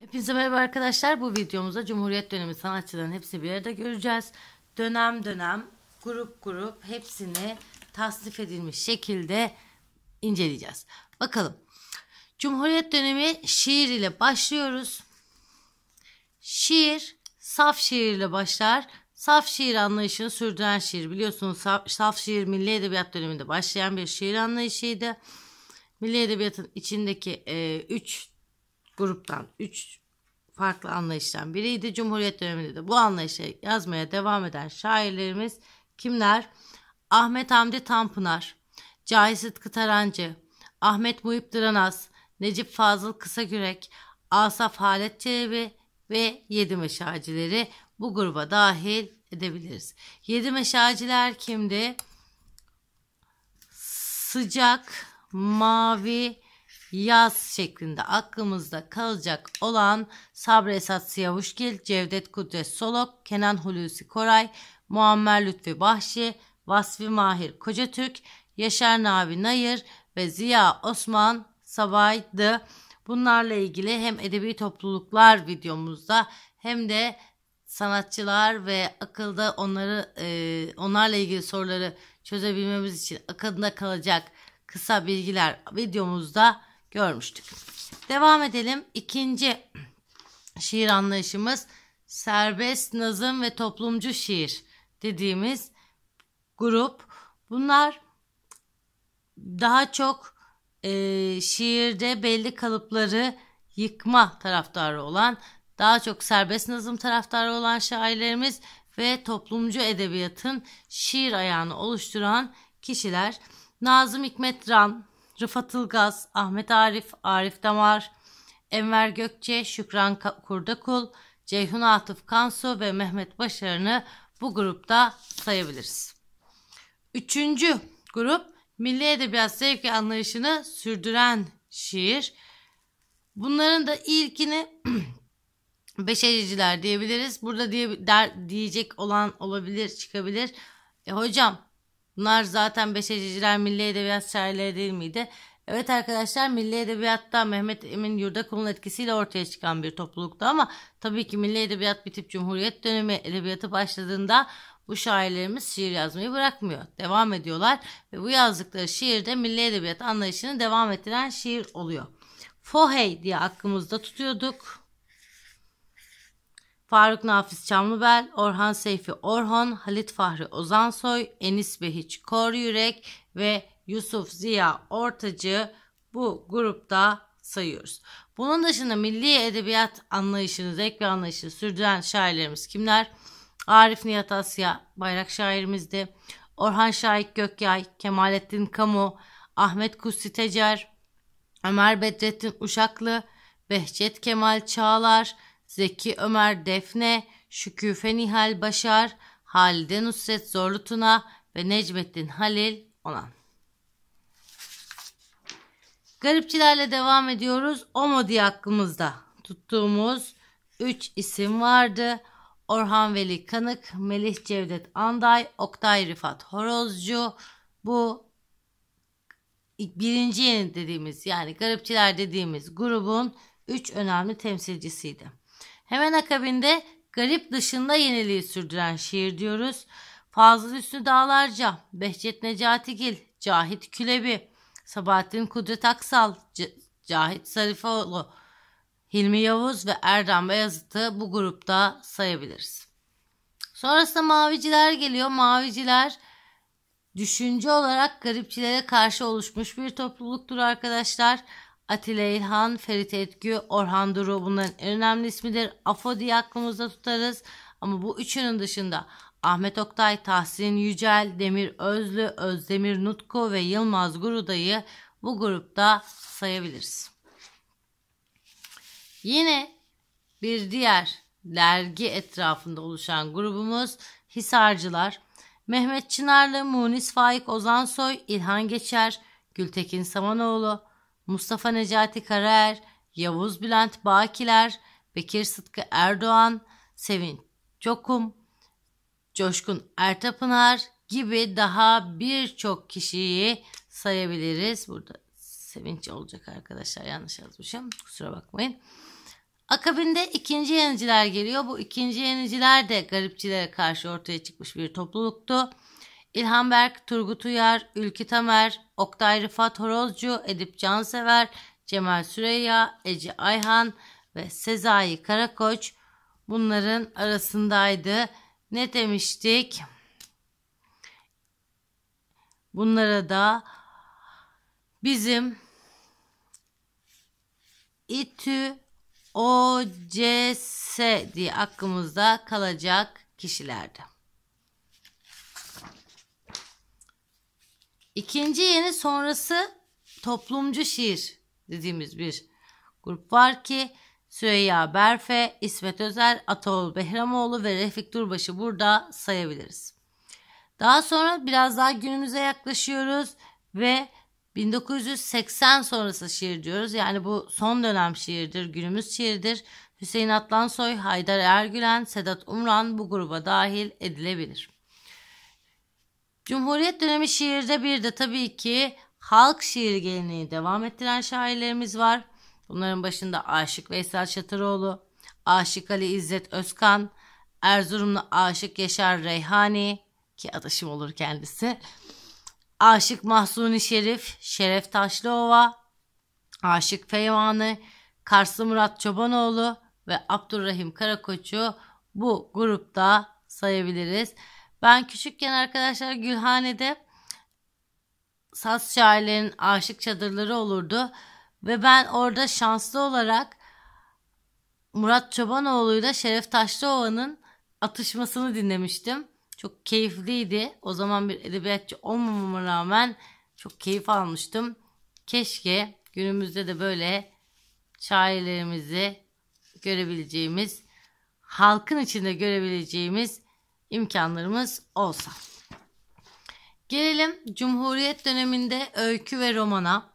Hepinize merhaba arkadaşlar. Bu videomuzda Cumhuriyet dönemi sanatçılarının hepsini bir arada göreceğiz. Dönem dönem, grup grup hepsini tasnif edilmiş şekilde inceleyeceğiz. Bakalım. Cumhuriyet dönemi şiir ile başlıyoruz. Şiir, saf şiir ile başlar. Saf şiir anlayışını sürdüren şiir. Biliyorsunuz saf, saf şiir milli edebiyat döneminde başlayan bir şiir anlayışıydı. Milli edebiyatın içindeki e, üç gruptan 3 farklı anlayıştan biriydi. Cumhuriyet döneminde de bu anlayışa yazmaya devam eden şairlerimiz kimler? Ahmet Hamdi Tanpınar, Cahit Sıtkı Tarancı, Ahmet Muhip Dıranaz, Necip Fazıl Kısakürek, Asaf Halet Çelebi ve Yedi Meşacileri bu gruba dahil edebiliriz. Yedi Meşaciler kimdi? Sıcak, Mavi, yaz şeklinde aklımızda kalacak olan Sabri Esat Siyavuşgil, Cevdet Kudret Solok, Kenan Hulusi Koray, Muammer Lütfi Bahşi, Vasfi Mahir Kocatürk, Yaşar Navi, Nayır ve Ziya Osman Sabay'dı. Bunlarla ilgili hem edebi topluluklar videomuzda hem de sanatçılar ve akılda onları e, onlarla ilgili soruları çözebilmemiz için akılda kalacak kısa bilgiler videomuzda görmüştük. Devam edelim. İkinci şiir anlayışımız serbest nazım ve toplumcu şiir dediğimiz grup. Bunlar daha çok e, şiirde belli kalıpları yıkma taraftarı olan, daha çok serbest nazım taraftarı olan şairlerimiz ve toplumcu edebiyatın şiir ayağını oluşturan kişiler. Nazım Hikmet Ran, Rıfat Ilgaz, Ahmet Arif, Arif Damar, Enver Gökçe, Şükran Kurdakul, Ceyhun Atıf Kansu ve Mehmet Başarın'ı bu grupta sayabiliriz. Üçüncü grup milli edebiyat zevki anlayışını sürdüren şiir. Bunların da ilkini beşericiler diyebiliriz. Burada diye, der, diyecek olan olabilir, çıkabilir. E, hocam Bunlar zaten beşeciciler milli edebiyat şairleri değil miydi? Evet arkadaşlar milli edebiyatta Mehmet Emin Yurdakul'un etkisiyle ortaya çıkan bir topluluktu ama tabii ki milli edebiyat bitip Cumhuriyet dönemi edebiyatı başladığında bu şairlerimiz şiir yazmayı bırakmıyor. Devam ediyorlar ve bu yazdıkları şiir de milli edebiyat anlayışını devam ettiren şiir oluyor. Fohey diye aklımızda tutuyorduk. Faruk Nafiz Çamlıbel, Orhan Seyfi Orhon, Halit Fahri Ozansoy, Enis Behiç Kor Yürek ve Yusuf Ziya Ortacı bu grupta sayıyoruz. Bunun dışında milli edebiyat anlayışını, zevk ve anlayışını sürdüren şairlerimiz kimler? Arif Nihat Asya bayrak şairimizdi. Orhan Şahik Gökyay, Kemalettin Kamu, Ahmet Kutsi Tecer, Ömer Bedrettin Uşaklı, Behçet Kemal Çağlar, Zeki Ömer Defne, Şüküfe Nihal Başar, Halide Nusret Zorlutuna ve Necmettin Halil Onan. Garipçilerle devam ediyoruz. Omo diye aklımızda tuttuğumuz 3 isim vardı. Orhan Veli Kanık, Melih Cevdet Anday, Oktay Rıfat, Horozcu. Bu birinci yeni dediğimiz yani garipçiler dediğimiz grubun 3 önemli temsilcisiydi. Hemen akabinde garip dışında yeniliği sürdüren şiir diyoruz. Fazıl Üstü Dağlarca, Behçet Necatigil, Cahit Külebi, Sabahattin Kudret Aksal, C- Cahit Sarifoğlu, Hilmi Yavuz ve Erdem Beyazıt'ı bu grupta sayabiliriz. Sonrasında Maviciler geliyor. Maviciler düşünce olarak garipçilere karşı oluşmuş bir topluluktur arkadaşlar. Atilla İlhan, Ferit Etgü, Orhan Duru bunların en önemli ismidir. Afo diye aklımızda tutarız. Ama bu üçünün dışında Ahmet Oktay, Tahsin Yücel, Demir Özlü, Özdemir Nutku ve Yılmaz Guruda'yı bu grupta sayabiliriz. Yine bir diğer dergi etrafında oluşan grubumuz Hisarcılar. Mehmet Çınarlı, Munis Faik Ozansoy, İlhan Geçer, Gültekin Samanoğlu, Mustafa Necati Karer, Yavuz Bülent Bakiler, Bekir Sıtkı Erdoğan, Sevin Cokum, Coşkun Ertapınar gibi daha birçok kişiyi sayabiliriz. Burada Sevinç olacak arkadaşlar yanlış yazmışım kusura bakmayın. Akabinde ikinci yeniciler geliyor. Bu ikinci yeniciler de garipçilere karşı ortaya çıkmış bir topluluktu. İlhan Berk, Turgut Uyar, Ülkü Tamer, Oktay Rıfat Horozcu, Edip Cansever, Cemal Süreya, Ece Ayhan ve Sezai Karakoç bunların arasındaydı. Ne demiştik? Bunlara da bizim İTÜ OCS diye aklımızda kalacak kişilerdi. İkinci yeni sonrası toplumcu şiir dediğimiz bir grup var ki Süreyya Berfe, İsmet Özel, Ataol Behramoğlu ve Refik Durbaş'ı burada sayabiliriz. Daha sonra biraz daha günümüze yaklaşıyoruz ve 1980 sonrası şiir diyoruz. Yani bu son dönem şiirdir, günümüz şiirdir. Hüseyin Atlansoy, Haydar Ergülen, Sedat Umran bu gruba dahil edilebilir. Cumhuriyet dönemi şiirde bir de tabii ki halk şiir geleneği devam ettiren şairlerimiz var. Bunların başında Aşık Veysel Çatıroğlu, Aşık Ali İzzet Özkan, Erzurumlu Aşık Yaşar Reyhani ki adaşım olur kendisi. Aşık Mahsuni Şerif, Şeref Taşlıova, Aşık Peyvanı, Karslı Murat Çobanoğlu ve Abdurrahim Karakoç'u bu grupta sayabiliriz. Ben küçükken arkadaşlar Gülhane'de saz şairlerin aşık çadırları olurdu. Ve ben orada şanslı olarak Murat Çobanoğlu'yla Şeref Taşlıova'nın atışmasını dinlemiştim. Çok keyifliydi. O zaman bir edebiyatçı olmamama rağmen çok keyif almıştım. Keşke günümüzde de böyle şairlerimizi görebileceğimiz, halkın içinde görebileceğimiz imkanlarımız olsa. Gelelim Cumhuriyet döneminde öykü ve romana.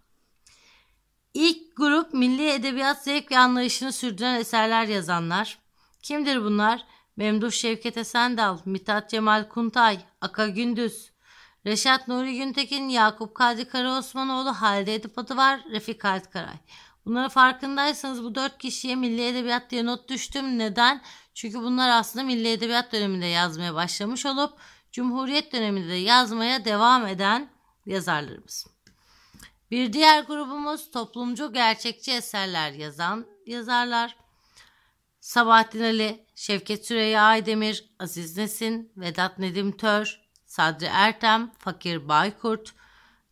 İlk grup milli edebiyat zevk ve anlayışını sürdüren eserler yazanlar. Kimdir bunlar? Memduh Şevket Esendal, Mithat Cemal Kuntay, Aka Gündüz, Reşat Nuri Güntekin, Yakup Kadri Karaosmanoğlu, Halide Edip Adıvar, Refik Halit Karay. Bunlara farkındaysanız bu dört kişiye milli edebiyat diye not düştüm. Neden? Çünkü bunlar aslında milli edebiyat döneminde yazmaya başlamış olup Cumhuriyet döneminde de yazmaya devam eden yazarlarımız. Bir diğer grubumuz toplumcu gerçekçi eserler yazan yazarlar. Sabahattin Ali, Şevket Süreyya Aydemir, Aziz Nesin, Vedat Nedim Tör, Sadri Ertem, Fakir Baykurt,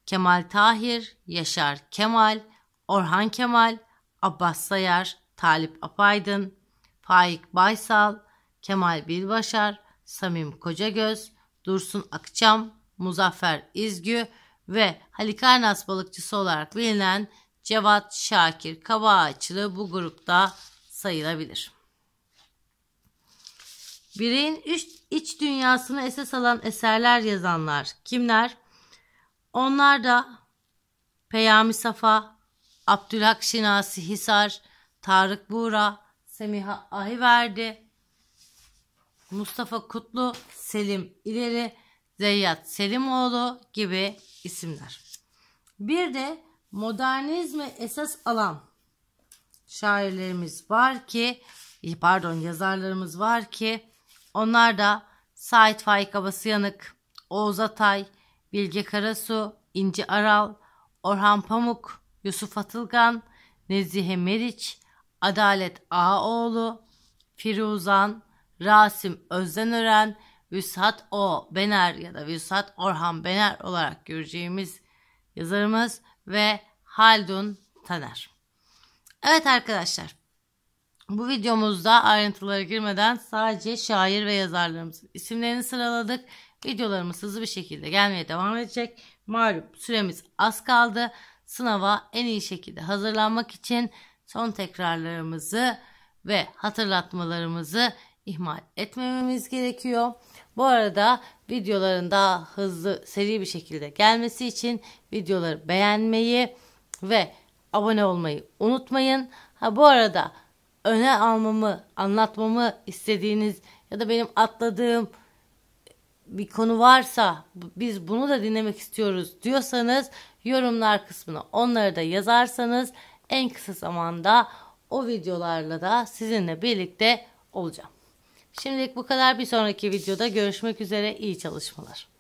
Kemal Tahir, Yaşar Kemal, Orhan Kemal, Abbas Sayar, Talip Apaydın, Faik Baysal, Kemal Bilbaşar, Samim Kocagöz, Dursun Akçam, Muzaffer İzgü ve Halikarnas balıkçısı olarak bilinen Cevat Şakir Kabağaçlı bu grupta sayılabilir. Bireyin üç, iç dünyasını esas alan eserler yazanlar kimler? Onlar da Peyami Safa, Abdülhak Şinasi Hisar, Tarık Buğra, Semih Ahiverdi, Mustafa Kutlu, Selim İleri, Zeyyat Selimoğlu gibi isimler. Bir de modernizme esas alan şairlerimiz var ki, pardon yazarlarımız var ki onlar da Sait Faik Abasıyanık, Oğuz Atay, Bilge Karasu, İnci Aral, Orhan Pamuk, Yusuf Atılgan, Nezihe Meriç, Adalet Ağaoğlu, Firuzan, Rasim Özdenören, Vüsat O. Bener ya da Vüsat Orhan Bener olarak göreceğimiz yazarımız ve Haldun Taner. Evet arkadaşlar bu videomuzda ayrıntılara girmeden sadece şair ve yazarlarımızın isimlerini sıraladık. Videolarımız hızlı bir şekilde gelmeye devam edecek. Malum süremiz az kaldı sınava en iyi şekilde hazırlanmak için son tekrarlarımızı ve hatırlatmalarımızı ihmal etmememiz gerekiyor. Bu arada videoların daha hızlı seri bir şekilde gelmesi için videoları beğenmeyi ve abone olmayı unutmayın. Ha bu arada öne almamı, anlatmamı istediğiniz ya da benim atladığım bir konu varsa biz bunu da dinlemek istiyoruz diyorsanız yorumlar kısmına onları da yazarsanız en kısa zamanda o videolarla da sizinle birlikte olacağım. Şimdilik bu kadar bir sonraki videoda görüşmek üzere iyi çalışmalar.